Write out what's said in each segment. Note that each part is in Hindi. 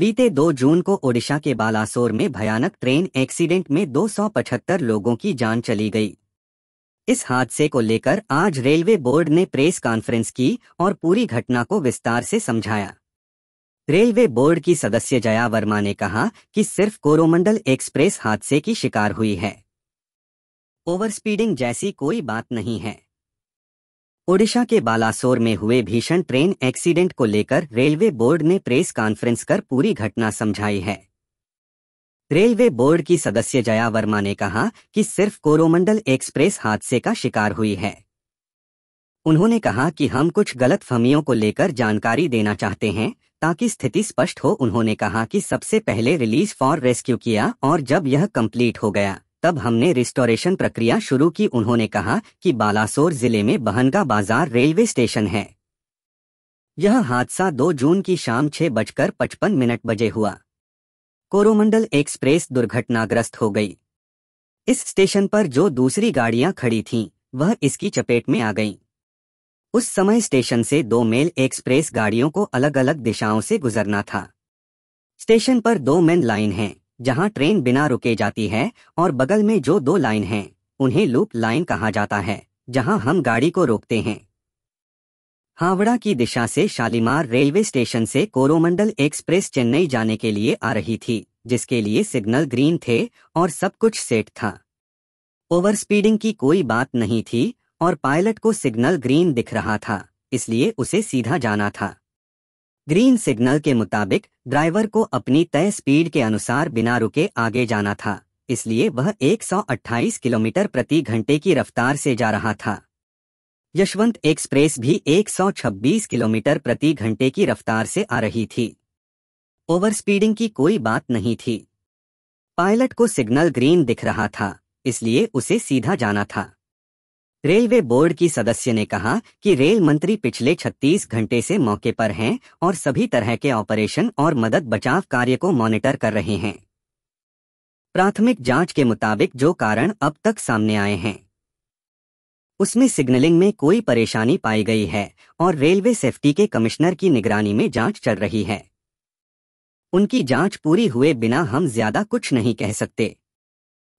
बीते 2 जून को ओडिशा के बालासोर में भयानक ट्रेन एक्सीडेंट में 275 लोगों की जान चली गई इस हादसे को लेकर आज रेलवे बोर्ड ने प्रेस कॉन्फ्रेंस की और पूरी घटना को विस्तार से समझाया रेलवे बोर्ड की सदस्य जया वर्मा ने कहा कि सिर्फ कोरोमंडल एक्सप्रेस हादसे की शिकार हुई है ओवरस्पीडिंग जैसी कोई बात नहीं है ओडिशा के बालासोर में हुए भीषण ट्रेन एक्सीडेंट को लेकर रेलवे बोर्ड ने प्रेस कॉन्फ्रेंस कर पूरी घटना समझाई है रेलवे बोर्ड की सदस्य जया वर्मा ने कहा कि सिर्फ कोरोमंडल एक्सप्रेस हादसे का शिकार हुई है उन्होंने कहा कि हम कुछ गलत फहमियों को लेकर जानकारी देना चाहते हैं ताकि स्थिति स्पष्ट हो उन्होंने कहा कि सबसे पहले रिलीज फॉर रेस्क्यू किया और जब यह कंप्लीट हो गया तब हमने रिस्टोरेशन प्रक्रिया शुरू की उन्होंने कहा कि बालासोर जिले में बहनगा बाजार रेलवे स्टेशन है यह हादसा 2 जून की शाम छह बजकर पचपन मिनट बजे हुआ कोरोमंडल एक्सप्रेस दुर्घटनाग्रस्त हो गई इस स्टेशन पर जो दूसरी गाड़ियां खड़ी थीं, वह इसकी चपेट में आ गईं। उस समय स्टेशन से दो मेल एक्सप्रेस गाड़ियों को अलग अलग दिशाओं से गुजरना था स्टेशन पर दो मेन लाइन हैं जहां ट्रेन बिना रुके जाती है और बगल में जो दो लाइन हैं, उन्हें लूप लाइन कहा जाता है जहां हम गाड़ी को रोकते हैं हावड़ा की दिशा से शालीमार रेलवे स्टेशन से कोरोमंडल एक्सप्रेस चेन्नई जाने के लिए आ रही थी जिसके लिए सिग्नल ग्रीन थे और सब कुछ सेट था ओवर स्पीडिंग की कोई बात नहीं थी और पायलट को सिग्नल ग्रीन दिख रहा था इसलिए उसे सीधा जाना था ग्रीन सिग्नल के मुताबिक ड्राइवर को अपनी तय स्पीड के अनुसार बिना रुके आगे जाना था इसलिए वह 128 किलोमीटर प्रति घंटे की रफ्तार से जा रहा था यशवंत एक्सप्रेस भी 126 किलोमीटर प्रति घंटे की रफ्तार से आ रही थी ओवरस्पीडिंग की कोई बात नहीं थी पायलट को सिग्नल ग्रीन दिख रहा था इसलिए उसे सीधा जाना था रेलवे बोर्ड की सदस्य ने कहा कि रेल मंत्री पिछले 36 घंटे से मौके पर हैं और सभी तरह के ऑपरेशन और मदद बचाव कार्य को मॉनिटर कर रहे हैं प्राथमिक जांच के मुताबिक जो कारण अब तक सामने आए हैं उसमें सिग्नलिंग में कोई परेशानी पाई गई है और रेलवे सेफ्टी के कमिश्नर की निगरानी में जांच चल रही है उनकी जांच पूरी हुए बिना हम ज्यादा कुछ नहीं कह सकते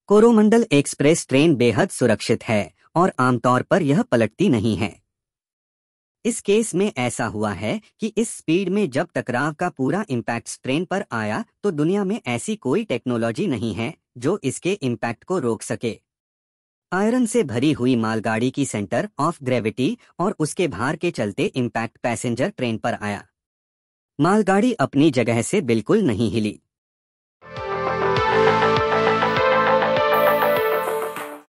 कोरोमंडल एक्सप्रेस ट्रेन बेहद सुरक्षित है और आमतौर पर यह पलटती नहीं है इस केस में ऐसा हुआ है कि इस स्पीड में जब टकराव का पूरा इम्पैक्ट स्ट्रेन पर आया तो दुनिया में ऐसी कोई टेक्नोलॉजी नहीं है जो इसके इम्पैक्ट को रोक सके आयरन से भरी हुई मालगाड़ी की सेंटर ऑफ ग्रेविटी और उसके भार के चलते इम्पैक्ट पैसेंजर ट्रेन पर आया मालगाड़ी अपनी जगह से बिल्कुल नहीं हिली